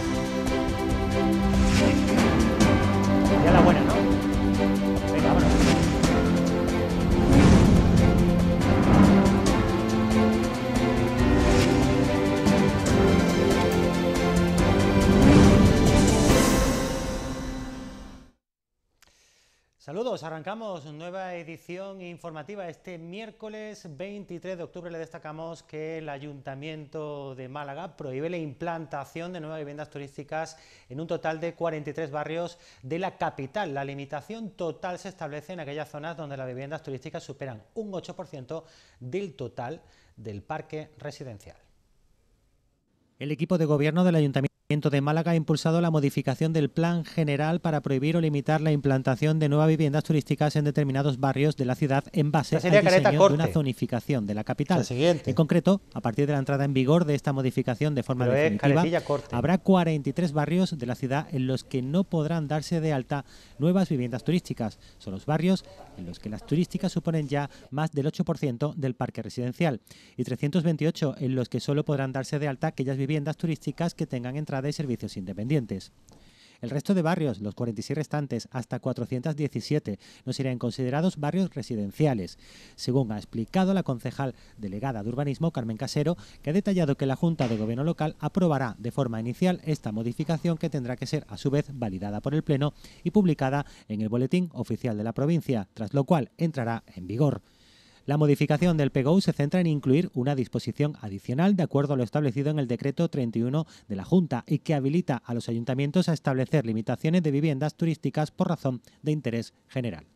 thank you Todos, arrancamos nueva edición informativa. Este miércoles 23 de octubre le destacamos que el Ayuntamiento de Málaga prohíbe la implantación de nuevas viviendas turísticas en un total de 43 barrios de la capital. La limitación total se establece en aquellas zonas donde las viviendas turísticas superan un 8% del total del parque residencial. El equipo de gobierno del Ayuntamiento de Málaga ha impulsado la modificación del plan general para prohibir o limitar la implantación de nuevas viviendas turísticas en determinados barrios de la ciudad en base a la de una zonificación de la capital. En concreto, a partir de la entrada en vigor de esta modificación de forma definitiva, habrá 43 barrios de la ciudad en los que no podrán darse de alta nuevas viviendas turísticas. Son los barrios en los que las turísticas suponen ya más del 8% del parque residencial y 328 en los que solo podrán darse de alta aquellas viviendas turísticas que tengan entrada de servicios independientes. El resto de barrios, los 46 restantes, hasta 417, no serían considerados barrios residenciales, según ha explicado la concejal delegada de urbanismo, Carmen Casero, que ha detallado que la Junta de Gobierno Local aprobará de forma inicial esta modificación que tendrá que ser a su vez validada por el Pleno y publicada en el Boletín Oficial de la Provincia, tras lo cual entrará en vigor. La modificación del PGO se centra en incluir una disposición adicional de acuerdo a lo establecido en el Decreto 31 de la Junta y que habilita a los ayuntamientos a establecer limitaciones de viviendas turísticas por razón de interés general.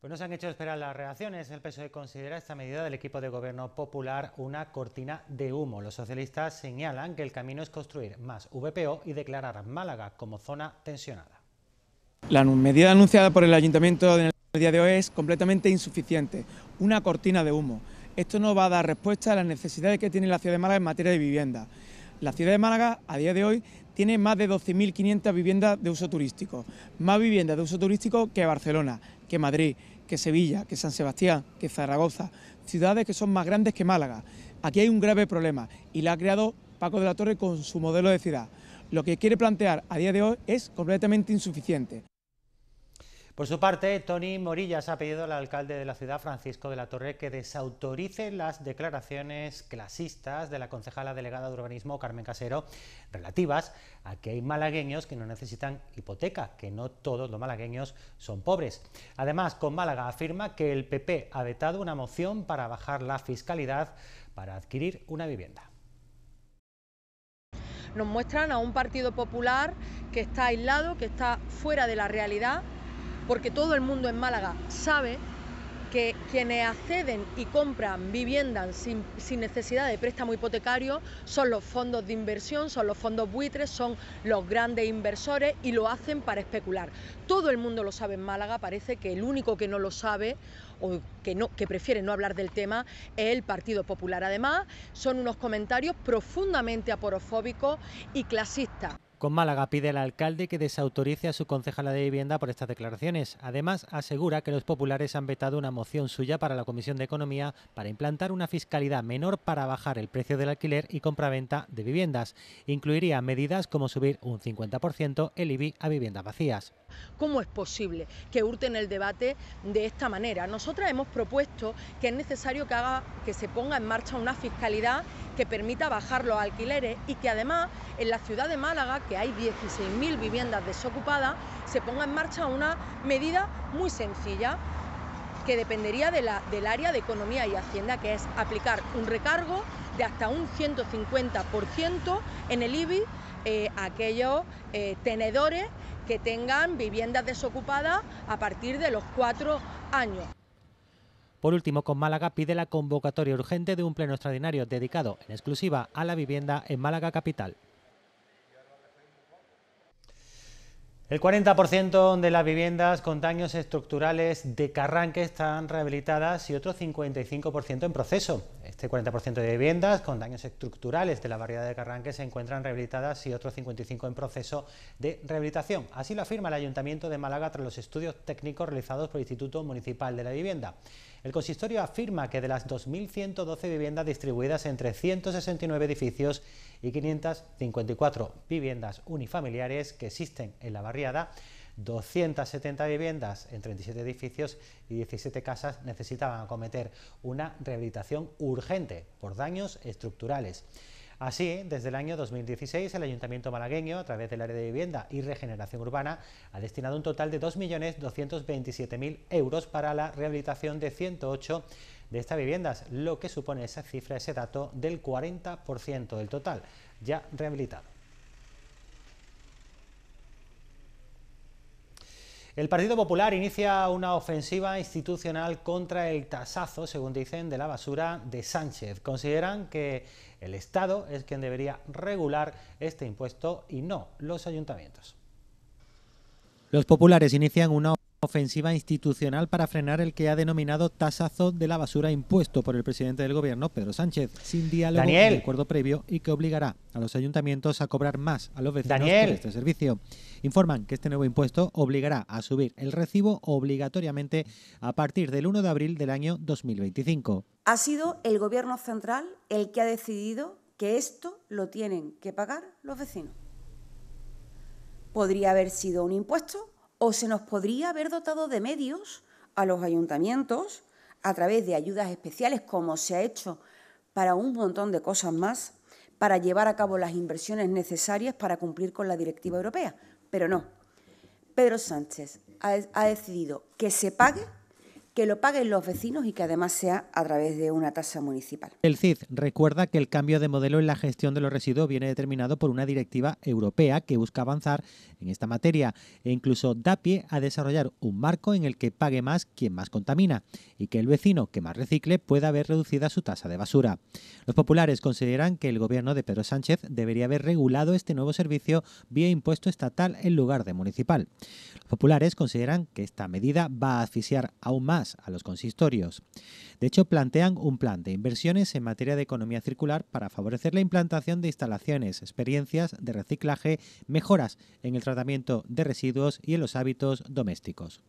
Pues no se han hecho esperar las reacciones. El PSOE considera esta medida del equipo de gobierno popular una cortina de humo. Los socialistas señalan que el camino es construir más VPO y declarar Málaga como zona tensionada. La medida anunciada por el Ayuntamiento de el día de hoy es completamente insuficiente, una cortina de humo. Esto no va a dar respuesta a las necesidades que tiene la ciudad de Málaga en materia de vivienda. La ciudad de Málaga, a día de hoy, tiene más de 12.500 viviendas de uso turístico, más viviendas de uso turístico que Barcelona, que Madrid, que Sevilla, que San Sebastián, que Zaragoza, ciudades que son más grandes que Málaga. Aquí hay un grave problema y la ha creado Paco de la Torre con su modelo de ciudad. Lo que quiere plantear a día de hoy es completamente insuficiente. Por su parte, Tony Morillas ha pedido al alcalde de la ciudad, Francisco de la Torre, que desautorice las declaraciones clasistas de la concejala delegada de urbanismo, Carmen Casero, relativas a que hay malagueños que no necesitan hipoteca, que no todos los malagueños son pobres. Además, con Málaga afirma que el PP ha vetado una moción para bajar la fiscalidad para adquirir una vivienda nos muestran a un Partido Popular que está aislado, que está fuera de la realidad, porque todo el mundo en Málaga sabe que quienes acceden y compran viviendas sin, necesidad de préstamo hipotecario son los fondos de inversión, son los fondos buitres, son los grandes inversores y lo hacen para especular. Todo el mundo lo sabe en Málaga, parece que el único que no lo sabe o que, que prefiere no hablar del tema es el Partido Popular. Además, son unos comentarios profundamente aporofóbicos y clasistas. Con Málaga pide al alcalde que desautorice a su concejala de vivienda por estas declaraciones. Además, asegura que los populares han vetado una moción suya para la Comisión de Economía para implantar una fiscalidad menor para bajar el precio del alquiler y compraventa de viviendas. Incluiría medidas como subir un 50% el IBI a viviendas vacías. ¿Cómo es posible que urten el debate de esta manera? Nosotras hemos propuesto que es necesario que, haga, que se ponga en marcha una fiscalidad que permita bajar los alquileres y que además en la ciudad de Málaga, que hay 16.000 viviendas desocupadas, se ponga en marcha una medida muy sencilla que dependería del área de economía y hacienda, que es aplicar un recargo de hasta un 150% en el IBI eh, a aquellos eh, tenedores que tengan viviendas desocupadas a partir de los cuatro años. Por último, con Málaga pide la convocatoria urgente de un pleno extraordinario dedicado en exclusiva a la vivienda en Málaga Capital. El 40% de las viviendas con daños estructurales de Carranque están rehabilitadas y otro 55% en proceso. Este 40% de viviendas con daños estructurales de la variedad de Carranque se encuentran rehabilitadas y otro 55% en proceso de rehabilitación. Así lo afirma el Ayuntamiento de Málaga tras los estudios técnicos realizados por el Instituto Municipal de la Vivienda. El consistorio afirma que de las 2.112 viviendas distribuidas entre 169 edificios y 554 viviendas unifamiliares que existen en la barriada, 270 viviendas en 37 edificios y 17 casas necesitaban acometer una rehabilitación urgente por daños estructurales. Así, desde el año 2016, el Ayuntamiento malagueño, a través del área de vivienda y regeneración urbana, ha destinado un total de 2.227.000 euros para la rehabilitación de 108 de estas viviendas, lo que supone esa cifra, ese dato del 40% del total ya rehabilitado. El Partido Popular inicia una ofensiva institucional contra el tasazo, según dicen, de la basura de Sánchez. Consideran que el Estado es quien debería regular este impuesto y no los ayuntamientos. Los populares inician una ofensiva institucional para frenar el que ha denominado tasazo de la basura impuesto por el presidente del gobierno, Pedro Sánchez, sin diálogo ni acuerdo previo y que obligará a los ayuntamientos a cobrar más a los vecinos por este servicio. Informan que este nuevo impuesto obligará a subir el recibo obligatoriamente a partir del 1 de abril del año 2025. Ha sido el gobierno central el que ha decidido que esto lo tienen que pagar los vecinos. Podría haber sido un impuesto o se nos podría haber dotado de medios a los ayuntamientos a través de ayudas especiales, como se ha hecho para un montón de cosas más, para llevar a cabo las inversiones necesarias para cumplir con la directiva europea. Pero no, Pedro Sánchez ha, decidido que se pague que lo paguen los vecinos y que además sea a través de una tasa municipal. El CID recuerda que el cambio de modelo en la gestión de los residuos viene determinado por una directiva europea que busca avanzar en esta materia e incluso da pie a desarrollar un marco en el que pague más quien más contamina y que el vecino que más recicle pueda ver reducida su tasa de basura. Los populares consideran que el gobierno de Pedro Sánchez debería haber regulado este nuevo servicio vía impuesto estatal en lugar de municipal. Los populares consideran que esta medida va a asfixiar aún más a los consistorios. De hecho, plantean un plan de inversiones en materia de economía circular para favorecer la implantación de instalaciones, experiencias de reciclaje, mejoras en el tratamiento de residuos y en los hábitos domésticos.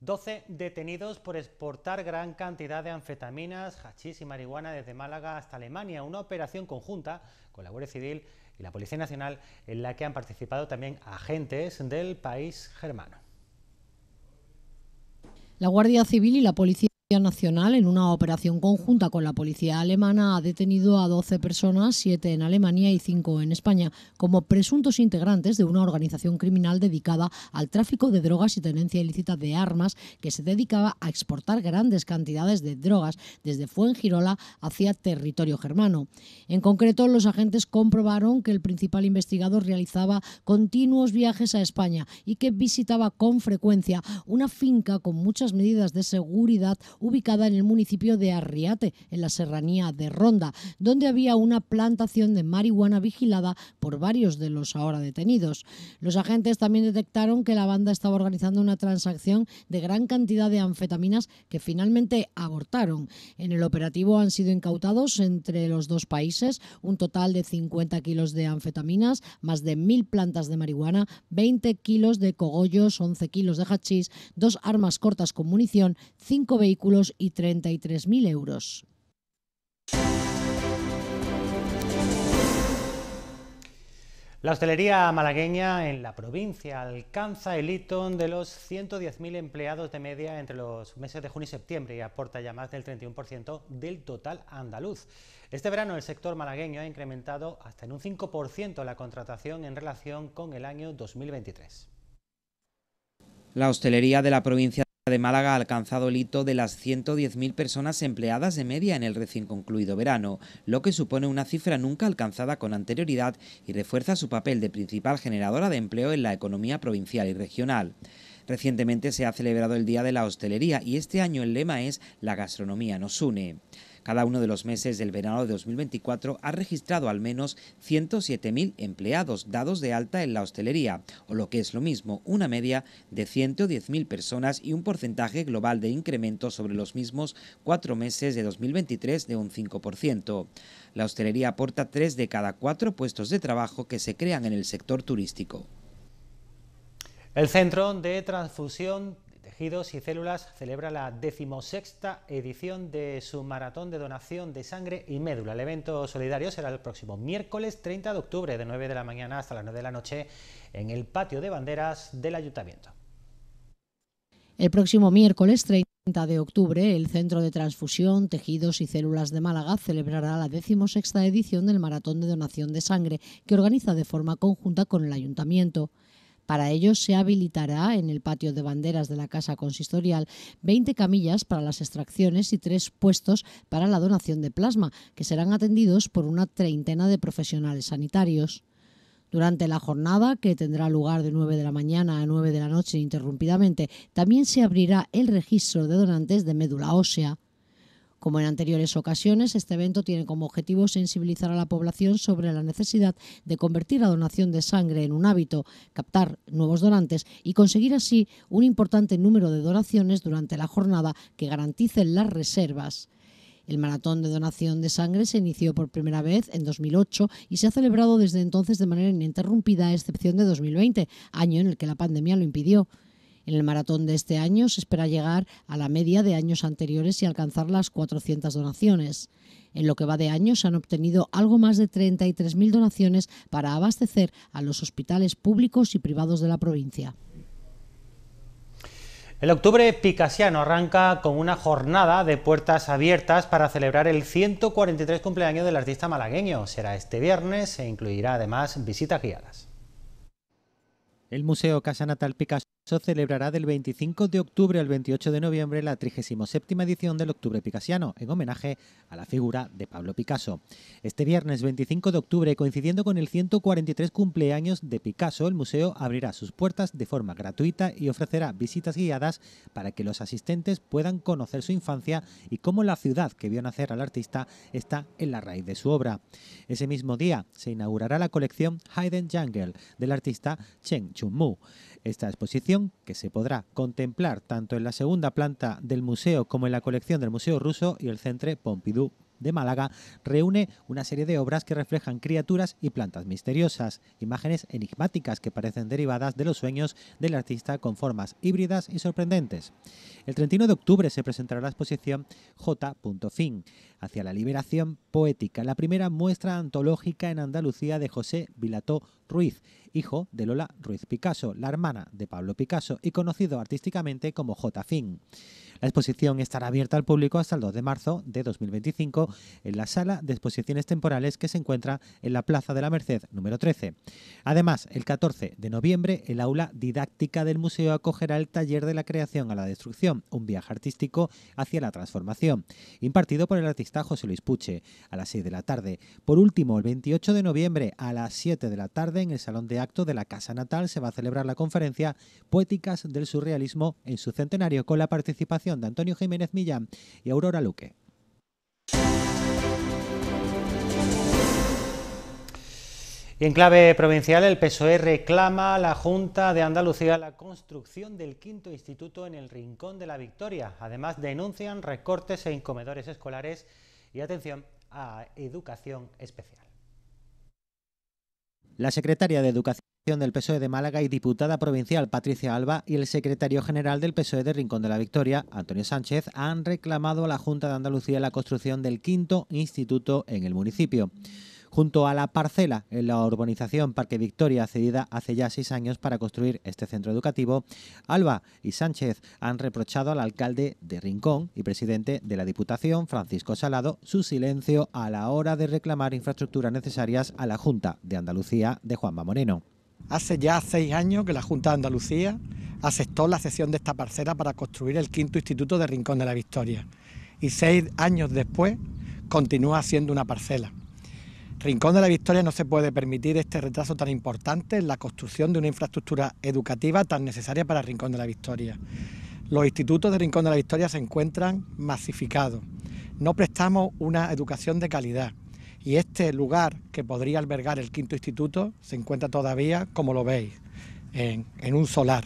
12 detenidos por exportar gran cantidad de anfetaminas, hachís y marihuana desde Málaga hasta Alemania, una operación conjunta con la Guardia Civil y la Policía Nacional, en la que han participado también agentes del país germano. La Guardia Civil y la Policía la Nacional, en una operación conjunta con la policía alemana, ha detenido a 12 personas, 7 en Alemania y 5 en España, como presuntos integrantes de una organización criminal dedicada al tráfico de drogas y tenencia ilícita de armas, que se dedicaba a exportar grandes cantidades de drogas desde Fuengirola hacia territorio germano. En concreto, los agentes comprobaron que el principal investigador realizaba continuos viajes a España y que visitaba con frecuencia una finca con muchas medidas de seguridad ubicada en el municipio de Arriate, en la serranía de Ronda, donde había una plantación de marihuana vigilada por varios de los ahora detenidos. Los agentes también detectaron que la banda estaba organizando una transacción de gran cantidad de anfetaminas que finalmente abortaron. En el operativo han sido incautados entre los dos países un total de 50 kilos de anfetaminas, más de mil plantas de marihuana, 20 kilos de cogollos, 11 kilos de hachís, dos armas cortas con munición, cinco vehículos y 33.000 euros. La hostelería malagueña en la provincia alcanza el hito de los 110.000 empleados de media entre los meses de junio y septiembre y aporta ya más del 31% del total andaluz. Este verano el sector malagueño ha incrementado hasta en un 5% la contratación en relación con el año 2023. La hostelería de la provincia de Málaga ha alcanzado el hito de las 110.000 personas empleadas de media en el recién concluido verano, lo que supone una cifra nunca alcanzada con anterioridad y refuerza su papel de principal generadora de empleo en la economía provincial y regional. Recientemente se ha celebrado el Día de la Hostelería y este año el lema es La gastronomía nos une. Cada uno de los meses del verano de 2024 ha registrado al menos 107.000 empleados dados de alta en la hostelería, o lo que es lo mismo, una media de 110.000 personas y un porcentaje global de incremento sobre los mismos cuatro meses de 2023 de un 5%. La hostelería aporta tres de cada cuatro puestos de trabajo que se crean en el sector turístico. El Centro de Transfusión Tejidos y Células celebra la decimosexta edición de su maratón de donación de sangre y médula. El evento solidario será el próximo miércoles 30 de octubre de 9 de la mañana hasta las 9 de la noche en el patio de banderas del ayuntamiento. El próximo miércoles 30 de octubre, el Centro de Transfusión, Tejidos y Células de Málaga celebrará la decimosexta edición del Maratón de Donación de Sangre, que organiza de forma conjunta con el Ayuntamiento. Para ello se habilitará en el patio de banderas de la Casa Consistorial 20 camillas para las extracciones y tres puestos para la donación de plasma, que serán atendidos por una treintena de profesionales sanitarios. Durante la jornada, que tendrá lugar de 9 de la mañana a 9 de la noche interrumpidamente, también se abrirá el registro de donantes de médula ósea. Como en anteriores ocasiones, este evento tiene como objetivo sensibilizar a la población sobre la necesidad de convertir la donación de sangre en un hábito, captar nuevos donantes y conseguir así un importante número de donaciones durante la jornada que garanticen las reservas. El maratón de donación de sangre se inició por primera vez en 2008 y se ha celebrado desde entonces de manera ininterrumpida a excepción de 2020, año en el que la pandemia lo impidió. En el maratón de este año se espera llegar a la media de años anteriores y alcanzar las 400 donaciones. En lo que va de año se han obtenido algo más de 33.000 donaciones para abastecer a los hospitales públicos y privados de la provincia. El octubre picasiano arranca con una jornada de puertas abiertas para celebrar el 143 cumpleaños del artista malagueño. Será este viernes e incluirá además visitas guiadas. El Museo Casa Natal Picasso celebrará del 25 de octubre al 28 de noviembre la 37 edición del Octubre Picasiano, en homenaje a la figura de Pablo Picasso. Este viernes 25 de octubre, coincidiendo con el 143 cumpleaños de Picasso, el museo abrirá sus puertas de forma gratuita y ofrecerá visitas guiadas para que los asistentes puedan conocer su infancia y cómo la ciudad que vio nacer al artista está en la raíz de su obra. Ese mismo día se inaugurará la colección Hidden Jungle del artista Chen Chun-mu. Esta exposición que se podrá contemplar tanto en la segunda planta del museo como en la colección del Museo Ruso y el Centre Pompidou de Málaga, reúne una serie de obras que reflejan criaturas y plantas misteriosas, imágenes enigmáticas que parecen derivadas de los sueños del artista con formas híbridas y sorprendentes. El 31 de octubre se presentará la exposición J. Fin: hacia la liberación poética, la primera muestra antológica en Andalucía de José Vilató Ruiz, hijo de Lola Ruiz Picasso, la hermana de Pablo Picasso y conocido artísticamente como J. Fin. La exposición estará abierta al público hasta el 2 de marzo de 2025 en la sala de exposiciones temporales que se encuentra en la Plaza de la Merced número 13. Además, el 14 de noviembre, el aula didáctica del museo acogerá el taller de la creación a la destrucción, un viaje artístico hacia la transformación, impartido por el artista José Luis Puche a las 6 de la tarde. Por último, el 28 de noviembre a las 7 de la tarde en el Salón de Acto de la Casa Natal se va a celebrar la conferencia Poéticas del Surrealismo en su centenario con la participación de Antonio Jiménez Millán y Aurora Luque. en clave provincial, el PSOE reclama a la Junta de Andalucía la construcción del quinto instituto en el Rincón de la Victoria. Además, denuncian recortes en comedores escolares y atención a educación especial. La secretaria de Educación del PSOE de Málaga y diputada provincial Patricia Alba y el secretario general del PSOE de Rincón de la Victoria, Antonio Sánchez, han reclamado a la Junta de Andalucía la construcción del quinto instituto en el municipio junto a la parcela en la urbanización Parque Victoria, cedida hace ya seis años para construir este centro educativo, Alba y Sánchez han reprochado al alcalde de Rincón y presidente de la Diputación, Francisco Salado, su silencio a la hora de reclamar infraestructuras necesarias a la Junta de Andalucía de Juanma Moreno. Hace ya seis años que la Junta de Andalucía aceptó la cesión de esta parcela para construir el quinto instituto de Rincón de la Victoria. Y seis años después continúa siendo una parcela. Rincón de la Victoria no se puede permitir este retraso tan importante en la construcción de una infraestructura educativa tan necesaria para Rincón de la Victoria. Los institutos de Rincón de la Victoria se encuentran masificados. No prestamos una educación de calidad y este lugar que podría albergar el quinto instituto se encuentra todavía, como lo veis, en, en un solar.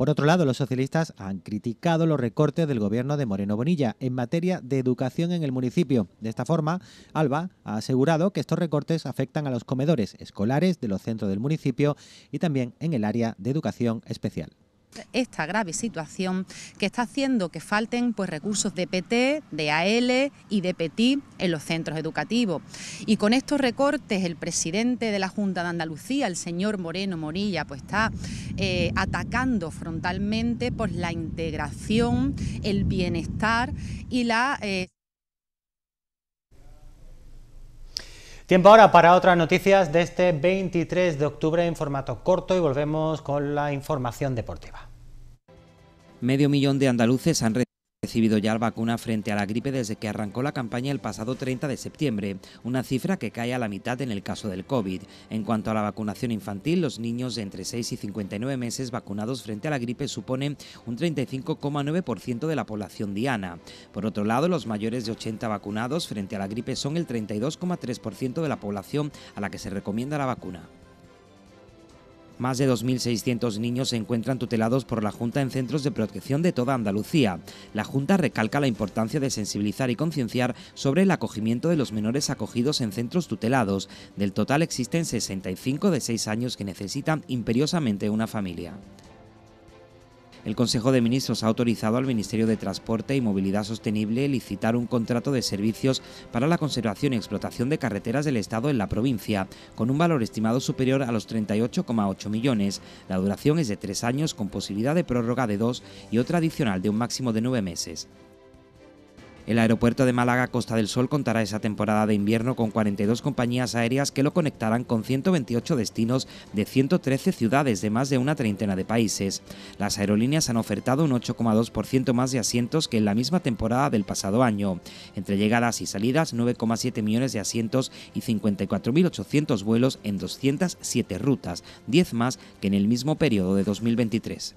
Por otro lado, los socialistas han criticado los recortes del gobierno de Moreno Bonilla en materia de educación en el municipio. De esta forma, Alba ha asegurado que estos recortes afectan a los comedores escolares de los centros del municipio y también en el área de educación especial esta grave situación que está haciendo que falten pues, recursos de PT, de AL y de PETI en los centros educativos. Y con estos recortes el presidente de la Junta de Andalucía, el señor Moreno Morilla, pues está eh, atacando frontalmente pues, la integración, el bienestar y la... Eh, Tiempo ahora para otras noticias de este 23 de octubre en formato corto y volvemos con la información deportiva. Medio millón de andaluces han recibido ya la vacuna frente a la gripe desde que arrancó la campaña el pasado 30 de septiembre, una cifra que cae a la mitad en el caso del COVID. En cuanto a la vacunación infantil, los niños de entre 6 y 59 meses vacunados frente a la gripe suponen un 35,9% de la población diana. Por otro lado, los mayores de 80 vacunados frente a la gripe son el 32,3% de la población a la que se recomienda la vacuna. Más de 2.600 niños se encuentran tutelados por la Junta en centros de protección de toda Andalucía. La Junta recalca la importancia de sensibilizar y concienciar sobre el acogimiento de los menores acogidos en centros tutelados. Del total existen 65 de 6 años que necesitan imperiosamente una familia. El Consejo de Ministros ha autorizado al Ministerio de Transporte y Movilidad Sostenible licitar un contrato de servicios para la conservación y explotación de carreteras del Estado en la provincia, con un valor estimado superior a los 38,8 millones. La duración es de tres años con posibilidad de prórroga de dos y otra adicional de un máximo de nueve meses. El aeropuerto de Málaga Costa del Sol contará esa temporada de invierno con 42 compañías aéreas que lo conectarán con 128 destinos de 113 ciudades de más de una treintena de países. Las aerolíneas han ofertado un 8,2% más de asientos que en la misma temporada del pasado año. Entre llegadas y salidas, 9,7 millones de asientos y 54.800 vuelos en 207 rutas, 10 más que en el mismo periodo de 2023.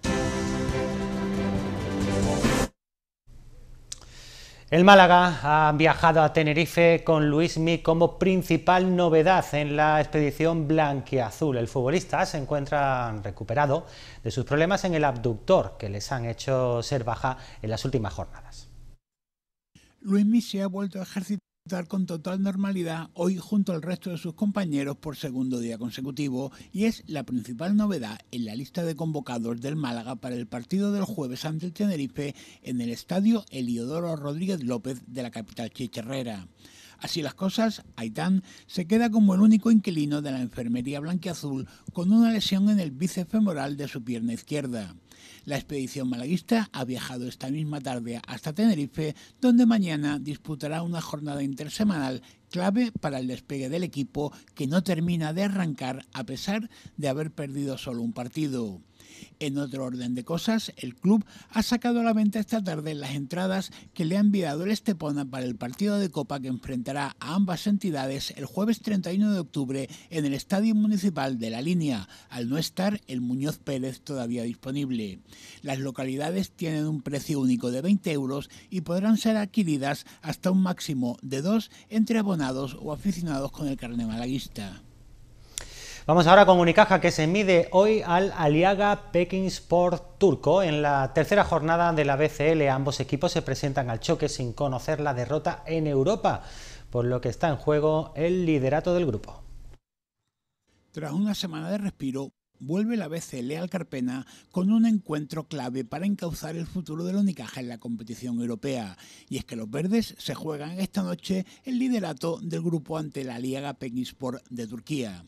El Málaga ha viajado a Tenerife con Luis Luismi como principal novedad en la expedición blanquiazul. El futbolista se encuentra recuperado de sus problemas en el abductor que les han hecho ser baja en las últimas jornadas. Mi se ha vuelto a ejercitar con total normalidad hoy junto al resto de sus compañeros por segundo día consecutivo y es la principal novedad en la lista de convocados del Málaga para el partido del jueves ante el Tenerife en el estadio Eliodoro Rodríguez López de la capital chicharrera. Así las cosas, Aitán se queda como el único inquilino de la enfermería blanquiazul con una lesión en el bíceps femoral de su pierna izquierda. La expedición malaguista ha viajado esta misma tarde hasta Tenerife, donde mañana disputará una jornada intersemanal clave para el despegue del equipo que no termina de arrancar a pesar de haber perdido solo un partido. En otro orden de cosas, el club ha sacado a la venta esta tarde las entradas que le ha enviado el Estepona para el partido de Copa que enfrentará a ambas entidades el jueves 31 de octubre en el Estadio Municipal de La Línea, al no estar el Muñoz Pérez todavía disponible. Las localidades tienen un precio único de 20 euros y podrán ser adquiridas hasta un máximo de dos entre abonados o aficionados con el carnet malaguista. Vamos ahora con Unicaja que se mide hoy al Aliaga Sport turco en la tercera jornada de la BCL. Ambos equipos se presentan al choque sin conocer la derrota en Europa, por lo que está en juego el liderato del grupo. Tras una semana de respiro, vuelve la BCL al Carpena con un encuentro clave para encauzar el futuro la Unicaja en la competición europea. Y es que los verdes se juegan esta noche el liderato del grupo ante la Liga Sport de Turquía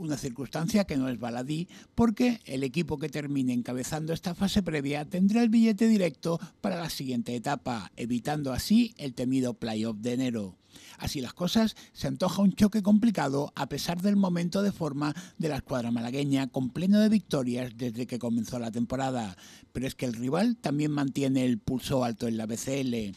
una circunstancia que no es baladí, porque el equipo que termine encabezando esta fase previa tendrá el billete directo para la siguiente etapa, evitando así el temido playoff de enero. Así las cosas, se antoja un choque complicado a pesar del momento de forma de la escuadra malagueña, con pleno de victorias desde que comenzó la temporada. Pero es que el rival también mantiene el pulso alto en la BCL.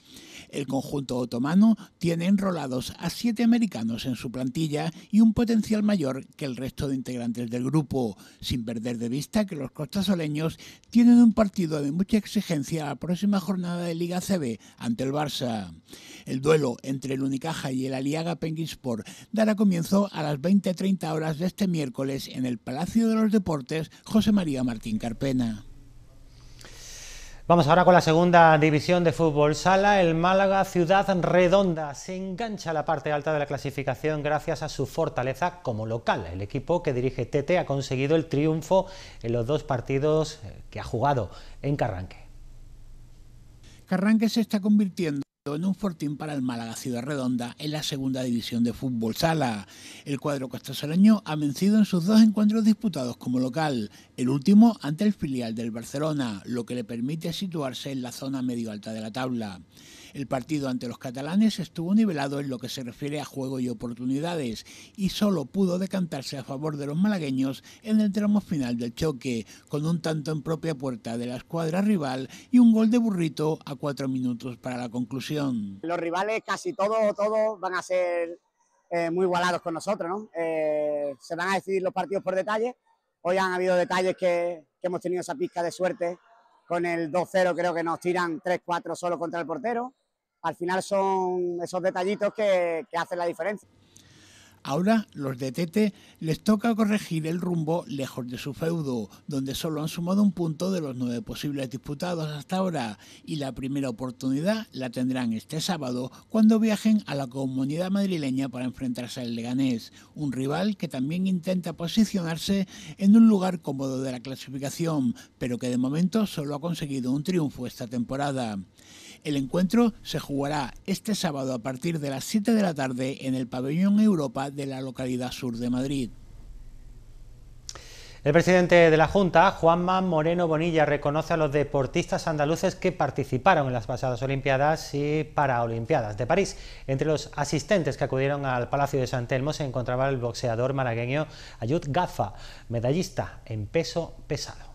El conjunto otomano tiene enrolados a siete americanos en su plantilla y un potencial mayor que el resto de integrantes del grupo, sin perder de vista que los costasoleños tienen un partido de mucha exigencia la próxima jornada de Liga CB ante el Barça. El duelo entre el Unicaja y el Aliaga Sport dará comienzo a las 20.30 horas de este miércoles en el Palacio de los Deportes José María Martín Carpena. Vamos ahora con la segunda división de fútbol sala. El Málaga Ciudad Redonda se engancha a la parte alta de la clasificación gracias a su fortaleza como local. El equipo que dirige Tete ha conseguido el triunfo en los dos partidos eh, que ha jugado en Carranque. Carranque se está convirtiendo en un fortín para el Málaga Ciudad Redonda en la segunda división de fútbol sala. El cuadro costasaleño ha vencido en sus dos encuentros disputados como local, el último ante el filial del Barcelona, lo que le permite situarse en la zona medio alta de la tabla. El partido ante los catalanes estuvo nivelado en lo que se refiere a juego y oportunidades y solo pudo decantarse a favor de los malagueños en el tramo final del choque, con un tanto en propia puerta de la escuadra rival y un gol de burrito a cuatro minutos para la conclusión. Los rivales casi todos todos van a ser eh, muy igualados con nosotros, ¿no? Eh, se van a decidir los partidos por detalles. Hoy han habido detalles que, que hemos tenido esa pizca de suerte. Con el 2-0 creo que nos tiran 3-4 solo contra el portero al final son esos detallitos que, hacen la diferencia. Ahora los de Tete les toca corregir el rumbo lejos de su feudo, donde solo han sumado un punto de los nueve posibles disputados hasta ahora, y la primera oportunidad la tendrán este sábado cuando viajen a la comunidad madrileña para enfrentarse al Leganés, un rival que también intenta posicionarse en un lugar cómodo de la clasificación, pero que de momento solo ha conseguido un triunfo esta temporada. El encuentro se jugará este sábado a partir de las 7 de la tarde en el Pabellón Europa de la localidad sur de Madrid. El presidente de la Junta, Juanma Moreno Bonilla, reconoce a los deportistas andaluces que participaron en las pasadas Olimpiadas y Paraolimpiadas de París. Entre los asistentes que acudieron al Palacio de San Telmo se encontraba el boxeador malagueño Ayud Gafa, medallista en peso pesado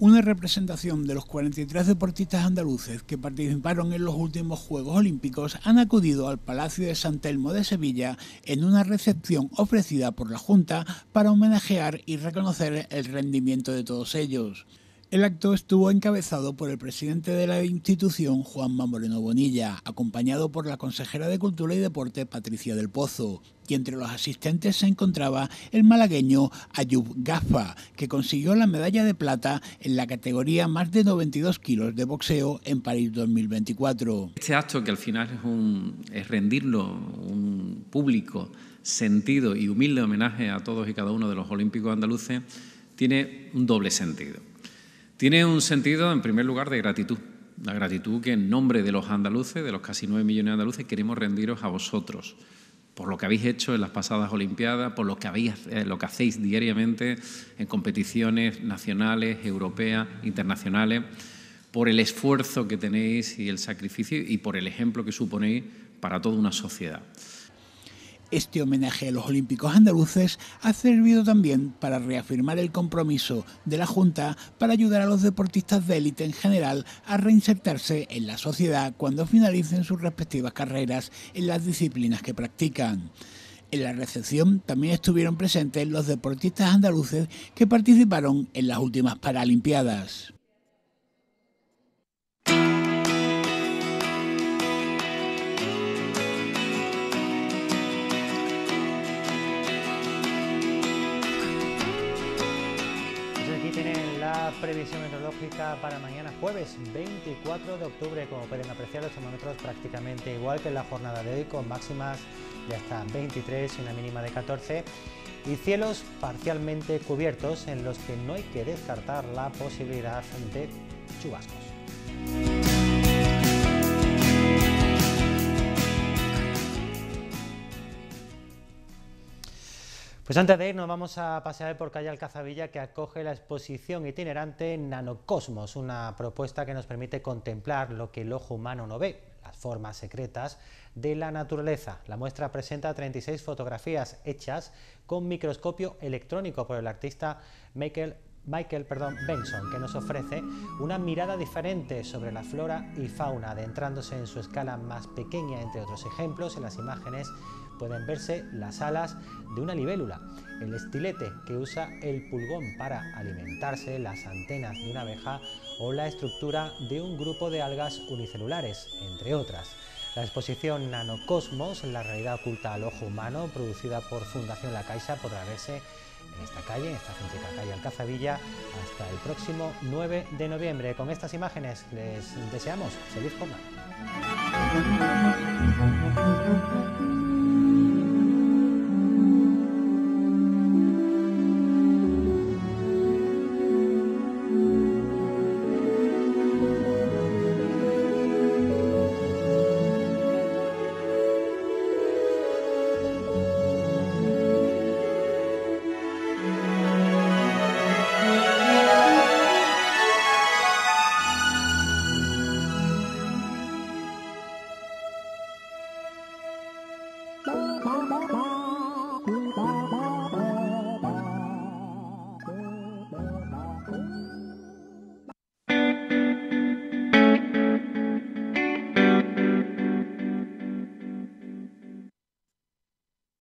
una representación de los 43 deportistas andaluces que participaron en los últimos Juegos Olímpicos han acudido al Palacio de San Telmo de Sevilla en una recepción ofrecida por la Junta para homenajear y reconocer el rendimiento de todos ellos. El acto estuvo encabezado por el presidente de la institución, Juan Moreno Bonilla, acompañado por la consejera de Cultura y Deporte, Patricia del Pozo, y entre los asistentes se encontraba el malagueño Ayub gafa que consiguió la medalla de plata en la categoría más de 92 kilos de boxeo en París 2024. Este acto, que al final es, un, es rendirlo un público sentido y humilde homenaje a todos y cada uno de los olímpicos andaluces, tiene un doble sentido. Tiene un sentido, en primer lugar, de gratitud. La gratitud que en nombre de los andaluces, de los casi nueve millones de andaluces, queremos rendiros a vosotros por lo que habéis hecho en las pasadas Olimpiadas, por lo que, eh, lo que hacéis diariamente en competiciones nacionales, europeas, internacionales, por el esfuerzo que tenéis y el sacrificio y por el ejemplo que suponéis para toda una sociedad. Este homenaje a los Olímpicos andaluces ha servido también para reafirmar el compromiso de la Junta para ayudar a los deportistas de élite en general a reinsertarse en la sociedad cuando finalicen sus respectivas carreras en las disciplinas que practican. En la recepción también estuvieron presentes los deportistas andaluces que participaron en las últimas Paralimpiadas. tienen la previsión meteorológica para mañana jueves 24 de octubre. Como pueden apreciar, los termómetros prácticamente igual que en la jornada de hoy, con máximas de hasta 23 y una mínima de 14. Y cielos parcialmente cubiertos en los que no hay que descartar la posibilidad de chubascos. Pues antes de irnos vamos a pasear por Calle Alcazabilla que acoge la exposición itinerante Nanocosmos, una propuesta que nos permite contemplar lo que el ojo humano no ve, las formas secretas de la naturaleza. La muestra presenta 36 fotografías hechas con microscopio electrónico por el artista Michael Benson, que nos ofrece una mirada diferente sobre la flora y fauna, adentrándose en su escala más pequeña, entre otros ejemplos, en las imágenes pueden verse las alas de una libélula, el estilete que usa el pulgón para alimentarse, las antenas de una abeja o la estructura de un grupo de algas unicelulares, entre otras. La exposición Nanocosmos, la realidad oculta al ojo humano, producida por Fundación La Caixa, podrá verse en esta calle, en esta céntrica calle Alcazabilla, hasta el próximo 9 de noviembre. Con estas imágenes les deseamos feliz jornada.